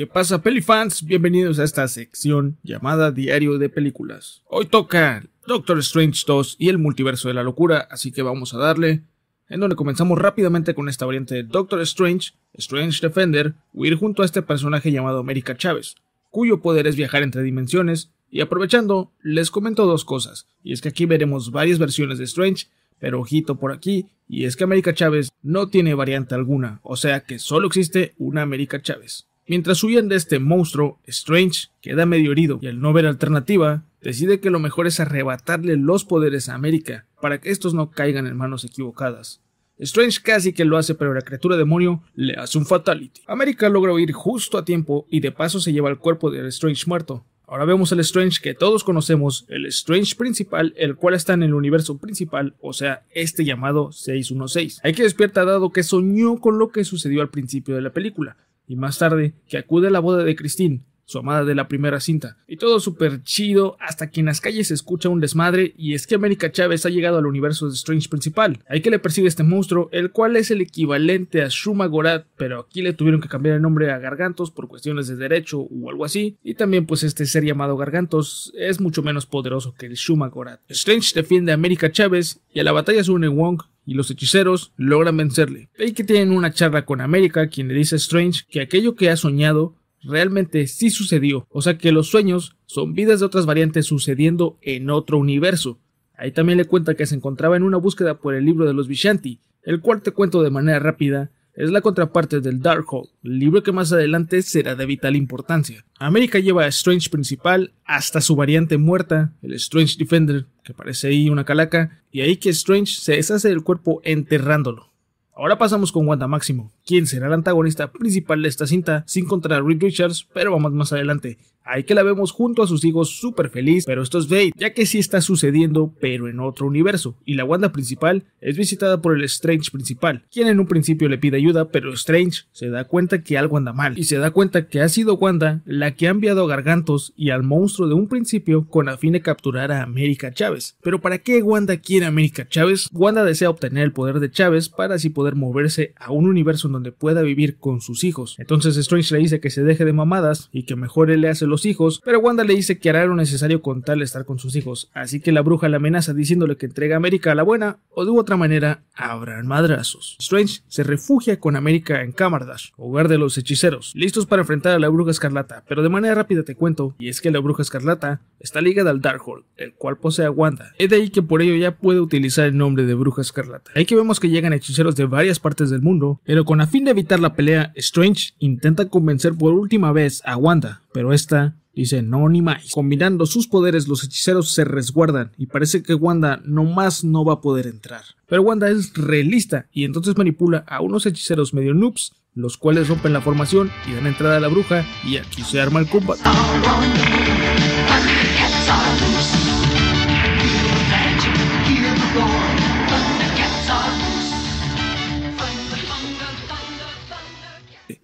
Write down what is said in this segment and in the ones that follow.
¿Qué pasa, pelifans? Bienvenidos a esta sección llamada Diario de Películas. Hoy toca Doctor Strange 2 y el multiverso de la locura, así que vamos a darle. En donde comenzamos rápidamente con esta variante de Doctor Strange, Strange Defender, huir junto a este personaje llamado América Chávez, cuyo poder es viajar entre dimensiones. Y aprovechando, les comento dos cosas, y es que aquí veremos varias versiones de Strange, pero ojito por aquí, y es que América Chávez no tiene variante alguna, o sea que solo existe una América Chávez. Mientras huyen de este monstruo, Strange queda medio herido y al no ver alternativa, decide que lo mejor es arrebatarle los poderes a América para que estos no caigan en manos equivocadas. Strange casi que lo hace, pero la criatura demonio le hace un fatality. América logra huir justo a tiempo y de paso se lleva el cuerpo del Strange muerto. Ahora vemos al Strange que todos conocemos, el Strange principal, el cual está en el universo principal, o sea, este llamado 616. Hay que despierta dado que soñó con lo que sucedió al principio de la película, y más tarde que acude a la boda de Christine, su amada de la primera cinta. Y todo súper chido, hasta que en las calles se escucha un desmadre y es que América Chávez ha llegado al universo de Strange principal. Ahí que le persigue este monstruo, el cual es el equivalente a Shuma Gorat, pero aquí le tuvieron que cambiar el nombre a Gargantos por cuestiones de derecho o algo así. Y también pues este ser llamado Gargantos es mucho menos poderoso que el Shuma Gorat. Strange defiende a América Chávez y a la batalla se une Wong, y los hechiceros logran vencerle. que tienen una charla con América, quien le dice a Strange que aquello que ha soñado realmente sí sucedió, o sea que los sueños son vidas de otras variantes sucediendo en otro universo. Ahí también le cuenta que se encontraba en una búsqueda por el libro de los Vishanti, el cual te cuento de manera rápida es la contraparte del Darkhold, libro que más adelante será de vital importancia. América lleva a Strange principal hasta su variante muerta, el Strange Defender, que parece ahí una calaca, y ahí que Strange se deshace del cuerpo enterrándolo. Ahora pasamos con Wanda Máximo, quién será el antagonista principal de esta cinta, sin contar a Rick Richards, pero vamos más adelante. Ahí que la vemos junto a sus hijos súper feliz, pero esto es Fate... ya que sí está sucediendo, pero en otro universo, y la Wanda principal es visitada por el Strange principal, quien en un principio le pide ayuda, pero Strange se da cuenta que algo anda mal, y se da cuenta que ha sido Wanda la que ha enviado a Gargantos y al monstruo de un principio con afín fin de capturar a América Chávez. Pero ¿para qué Wanda quiere a América Chávez? Wanda desea obtener el poder de Chávez para así poder moverse a un universo donde pueda vivir con sus hijos. Entonces Strange le dice que se deje de mamadas y que mejor él le hace los hijos, pero Wanda le dice que hará lo necesario con tal estar con sus hijos, así que la bruja le amenaza diciéndole que entrega a América a la buena o de otra manera habrán madrazos. Strange se refugia con América en Camardash, hogar de los hechiceros, listos para enfrentar a la bruja escarlata, pero de manera rápida te cuento, y es que la bruja escarlata está ligada al Darkhold, el cual posee a Wanda, es de ahí que por ello ya puede utilizar el nombre de bruja escarlata. que vemos que llegan hechiceros de varias partes del mundo, pero con a fin de evitar la pelea, Strange intenta convencer por última vez a Wanda, pero esta dice no ni más. Combinando sus poderes, los hechiceros se resguardan y parece que Wanda no más no va a poder entrar. Pero Wanda es realista y entonces manipula a unos hechiceros medio noobs, los cuales rompen la formación y dan entrada a la bruja y aquí se arma el combate.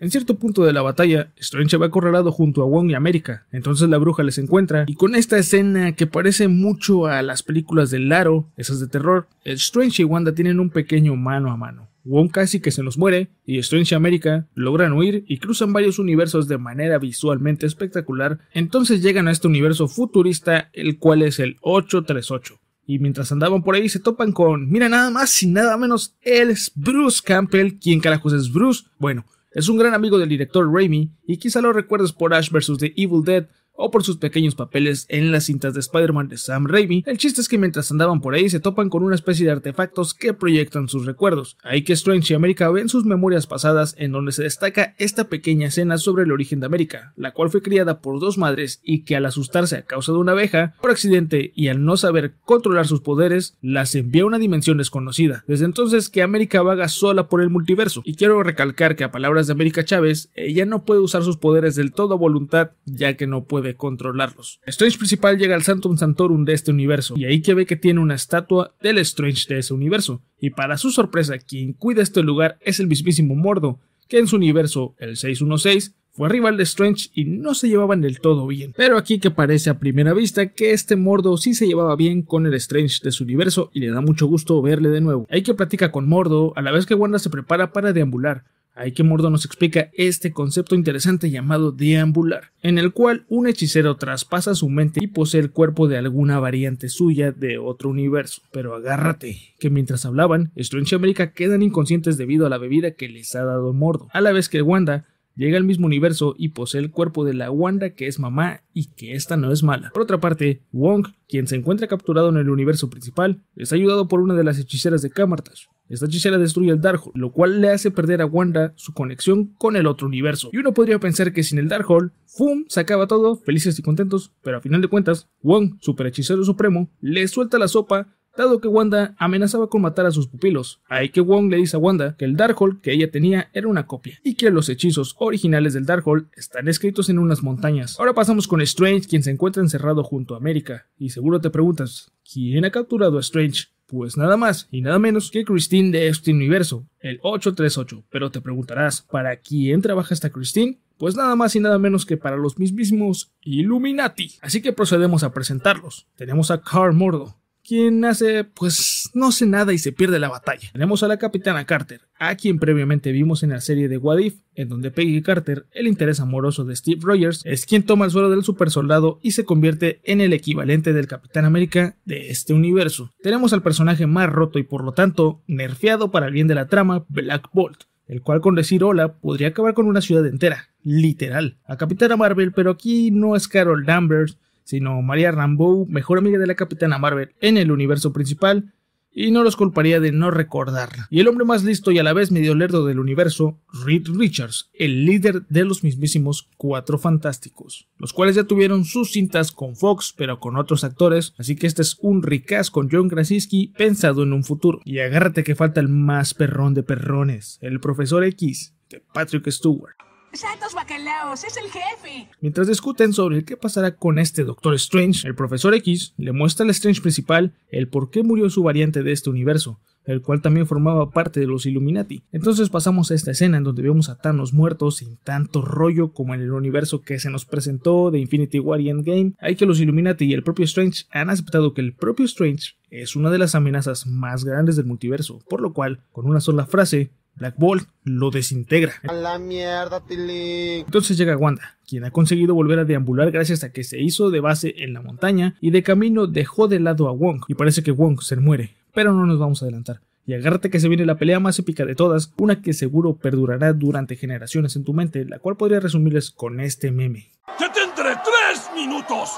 En cierto punto de la batalla, Strange va acorralado junto a Wong y América, entonces la bruja les encuentra, y con esta escena que parece mucho a las películas de Laro, esas de terror, Strange y Wanda tienen un pequeño mano a mano. Wong casi que se nos muere, y Strange y América logran huir y cruzan varios universos de manera visualmente espectacular, entonces llegan a este universo futurista, el cual es el 838. Y mientras andaban por ahí se topan con, mira nada más y nada menos, él es Bruce Campbell. ¿Quién carajos es Bruce? Bueno, es un gran amigo del director Raimi y quizá lo recuerdes por Ash vs. The Evil Dead o por sus pequeños papeles en las cintas de Spider-Man de Sam Raimi. El chiste es que mientras andaban por ahí se topan con una especie de artefactos que proyectan sus recuerdos. Ahí que Strange y América ven sus memorias pasadas en donde se destaca esta pequeña escena sobre el origen de América, la cual fue criada por dos madres y que al asustarse a causa de una abeja, por accidente y al no saber controlar sus poderes, las envía a una dimensión desconocida. Desde entonces que América vaga sola por el multiverso. Y quiero recalcar que a palabras de América Chávez, ella no puede usar sus poderes del todo a voluntad ya que no puede de controlarlos. Strange principal llega al Santum Santorum de este universo, y ahí que ve que tiene una estatua del Strange de ese universo, y para su sorpresa, quien cuida este lugar es el mismísimo Mordo, que en su universo, el 616, fue rival de Strange y no se llevaban del todo bien. Pero aquí que parece a primera vista que este Mordo sí se llevaba bien con el Strange de su universo y le da mucho gusto verle de nuevo. Ahí que platica con Mordo a la vez que Wanda se prepara para deambular, Ahí que Mordo nos explica este concepto interesante llamado deambular, en el cual un hechicero traspasa su mente y posee el cuerpo de alguna variante suya de otro universo. Pero agárrate, que mientras hablaban, Strange y América quedan inconscientes debido a la bebida que les ha dado Mordo, a la vez que Wanda llega al mismo universo y posee el cuerpo de la Wanda que es mamá y que esta no es mala. Por otra parte, Wong, quien se encuentra capturado en el universo principal, es ayudado por una de las hechiceras de Kamartash. Esta hechicera destruye el Darkhold, lo cual le hace perder a Wanda su conexión con el otro universo. Y uno podría pensar que sin el Darkhold, ¡fum! se acaba todo, felices y contentos, pero a final de cuentas, Wong, super hechicero supremo, le suelta la sopa dado que Wanda amenazaba con matar a sus pupilos. Ahí que Wong le dice a Wanda que el Darkhold que ella tenía era una copia y que los hechizos originales del Darkhold están escritos en unas montañas. Ahora pasamos con Strange, quien se encuentra encerrado junto a América. Y seguro te preguntas, ¿quién ha capturado a Strange? Pues nada más y nada menos que Christine de este universo, el 838. Pero te preguntarás, ¿para quién trabaja esta Christine? Pues nada más y nada menos que para los mismísimos Illuminati. Así que procedemos a presentarlos. Tenemos a Carl Mordo, quien hace, pues, no sé nada y se pierde la batalla. Tenemos a la capitana Carter, a quien previamente vimos en la serie de What If, en donde Peggy Carter, el interés amoroso de Steve Rogers, es quien toma el suelo del supersoldado y se convierte en el equivalente del Capitán América de este universo. Tenemos al personaje más roto y por lo tanto nerfeado para el bien de la trama, Black Bolt, el cual con decir hola podría acabar con una ciudad entera, literal. A Capitana Marvel, pero aquí no es Carol Danvers, sino María Rambeau, mejor amiga de la Capitana Marvel en el universo principal, y no los culparía de no recordarla. Y el hombre más listo y a la vez medio lerdo del universo, Reed Richards, el líder de los mismísimos Cuatro Fantásticos, los cuales ya tuvieron sus cintas con Fox, pero con otros actores, así que este es un ricaz con John Krasinski pensado en un futuro. Y agárrate que falta el más perrón de perrones, el Profesor X de Patrick Stewart. ¡Santos bacalaos! ¡Es el jefe! Mientras discuten sobre qué pasará con este Doctor Strange, el profesor X le muestra al Strange principal el por qué murió su variante de este universo, el cual también formaba parte de los Illuminati. Entonces pasamos a esta escena en donde vemos a Thanos muerto sin tanto rollo como en el universo que se nos presentó de Infinity War y Endgame. Hay que los Illuminati y el propio Strange han aceptado que el propio Strange es una de las amenazas más grandes del multiverso, por lo cual, con una sola frase, Black Bolt lo desintegra. A la mierda, Entonces llega Wanda, quien ha conseguido volver a deambular gracias a que se hizo de base en la montaña y de camino dejó de lado a Wong y parece que Wong se muere pero no nos vamos a adelantar. Y agárrate que se viene la pelea más épica de todas, una que seguro perdurará durante generaciones en tu mente, la cual podría resumirles con este meme. ¡Te tendré tres minutos!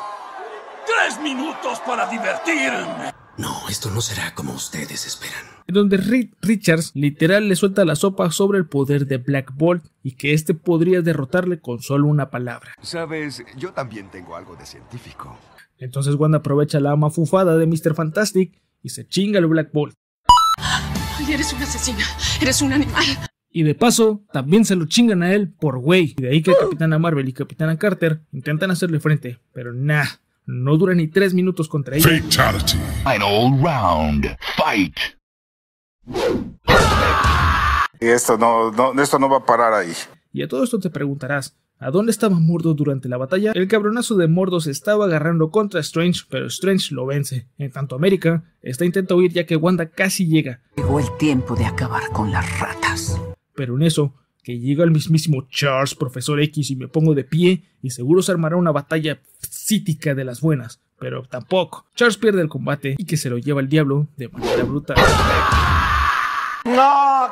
¡Tres minutos para divertirme! No, esto no será como ustedes esperan. En donde Reed Richards literal le suelta la sopa sobre el poder de Black Bolt y que este podría derrotarle con solo una palabra. Sabes, yo también tengo algo de científico. Entonces Wanda aprovecha la mafufada de Mr. Fantastic y se chinga el Black Bolt. eres una asesina, eres un animal. Y de paso, también se lo chingan a él por güey. Y de ahí que Capitana Marvel y Capitana Carter intentan hacerle frente, pero nah, no dura ni tres minutos contra ella. Fatality. Final round. Fight. Y esto no, esto no va a parar ahí. Y a todo esto te preguntarás, ¿A dónde estaba Mordo durante la batalla? El cabronazo de Mordo se estaba agarrando contra Strange, pero Strange lo vence. En tanto América, está intenta huir ya que Wanda casi llega. Llegó el tiempo de acabar con las ratas. Pero en eso, que llega el mismísimo Charles, profesor X, y me pongo de pie, y seguro se armará una batalla psítica de las buenas. Pero tampoco. Charles pierde el combate y que se lo lleva el diablo de manera brutal. No,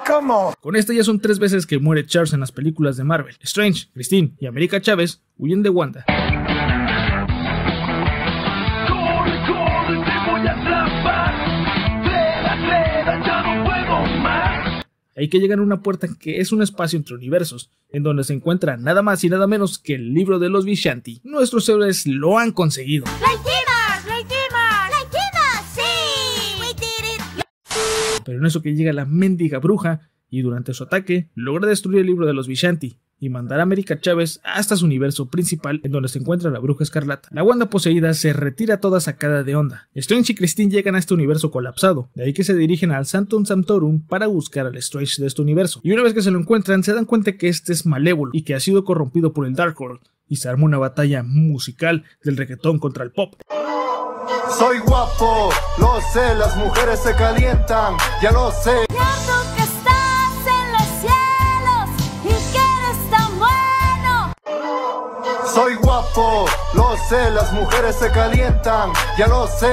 Con esta ya son tres veces que muere Charles en las películas de Marvel. Strange, Christine y América Chávez huyen de Wanda. Hay que llegar a una puerta que es un espacio entre universos, en donde se encuentra nada más y nada menos que el libro de los Vishanti. Nuestros héroes lo han conseguido. pero en eso que llega la mendiga bruja y durante su ataque logra destruir el libro de los Vishanti y mandar a América Chávez hasta su universo principal en donde se encuentra la bruja escarlata. La Wanda poseída se retira toda sacada de onda. Strange y Christine llegan a este universo colapsado, de ahí que se dirigen al Santum Santorum para buscar al Strange de este universo. Y una vez que se lo encuentran, se dan cuenta que este es malévolo y que ha sido corrompido por el Darkhold, y se arma una batalla musical del reggaetón contra el pop. Soy guapo, lo sé, las mujeres se calientan, ya lo sé. en los cielos y bueno Soy guapo, lo sé, las mujeres se calientan, ya lo sé.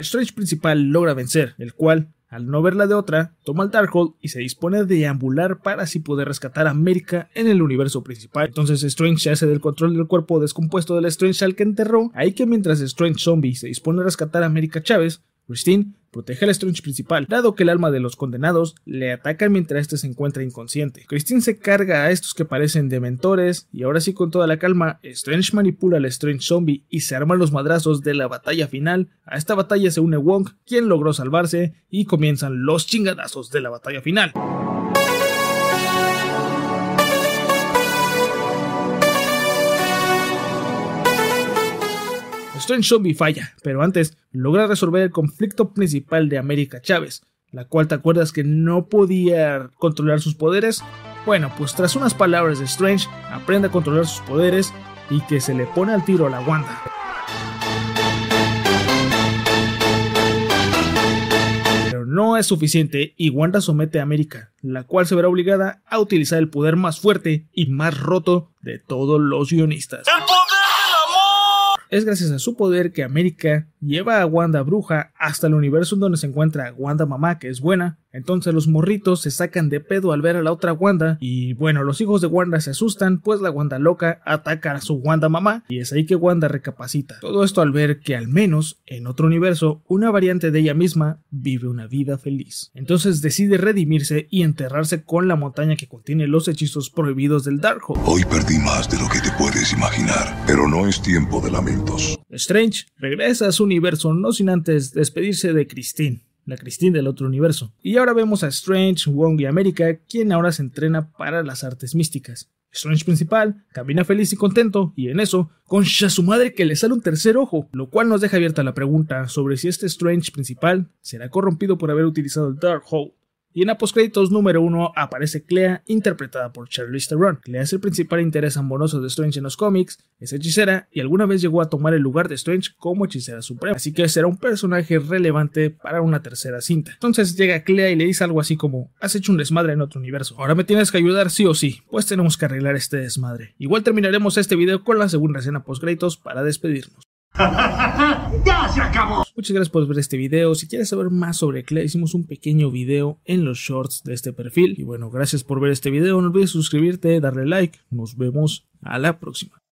Strange principal logra vencer, el cual al no verla de otra, toma el Darkhold y se dispone a deambular para así poder rescatar a América en el universo principal. Entonces Strange se hace del control del cuerpo descompuesto del Strange al que enterró, ahí que mientras Strange Zombie se dispone a rescatar a América Chávez, Christine protege al Strange principal, dado que el alma de los condenados le ataca mientras este se encuentra inconsciente. Christine se carga a estos que parecen dementores y ahora sí con toda la calma, Strange manipula al Strange Zombie y se arman los madrazos de la batalla final. A esta batalla se une Wong, quien logró salvarse, y comienzan los chingadazos de la batalla final. Strange Zombie falla, pero antes logra resolver el conflicto principal de América Chávez, la cual te acuerdas que no podía controlar sus poderes. Bueno, pues tras unas palabras de Strange, aprende a controlar sus poderes y que se le pone al tiro a la Wanda. Pero no es suficiente y Wanda somete a América, la cual se verá obligada a utilizar el poder más fuerte y más roto de todos los guionistas. Es gracias a su poder que América lleva a Wanda Bruja hasta el universo donde se encuentra Wanda Mamá, que es buena, entonces los morritos se sacan de pedo al ver a la otra Wanda y bueno, los hijos de Wanda se asustan pues la Wanda loca ataca a su Wanda mamá y es ahí que Wanda recapacita. Todo esto al ver que al menos en otro universo una variante de ella misma vive una vida feliz. Entonces decide redimirse y enterrarse con la montaña que contiene los hechizos prohibidos del Darkhold. Hoy perdí más de lo que te puedes imaginar, pero no es tiempo de lamentos. Strange regresa a su universo no sin antes despedirse de Christine la Christine del otro universo. Y ahora vemos a Strange, Wong y América, quien ahora se entrena para las artes místicas. Strange principal camina feliz y contento, y en eso, concha su madre que le sale un tercer ojo, lo cual nos deja abierta la pregunta sobre si este Strange principal será corrompido por haber utilizado el Dark Hole. Y en postcréditos número 1 aparece Clea, interpretada por Charlize Theron. Clea es el principal interés amoroso de Strange en los cómics, es hechicera y alguna vez llegó a tomar el lugar de Strange como hechicera suprema, así que será un personaje relevante para una tercera cinta. Entonces llega Clea y le dice algo así como, has hecho un desmadre en otro universo, ahora me tienes que ayudar sí o sí, pues tenemos que arreglar este desmadre. Igual terminaremos este video con la segunda escena postcréditos para despedirnos. ¡Ya se acabó! Muchas gracias por ver este video. Si quieres saber más sobre Clay, hicimos un pequeño video en los shorts de este perfil. Y bueno, gracias por ver este video. No olvides suscribirte, darle like. Nos vemos a la próxima.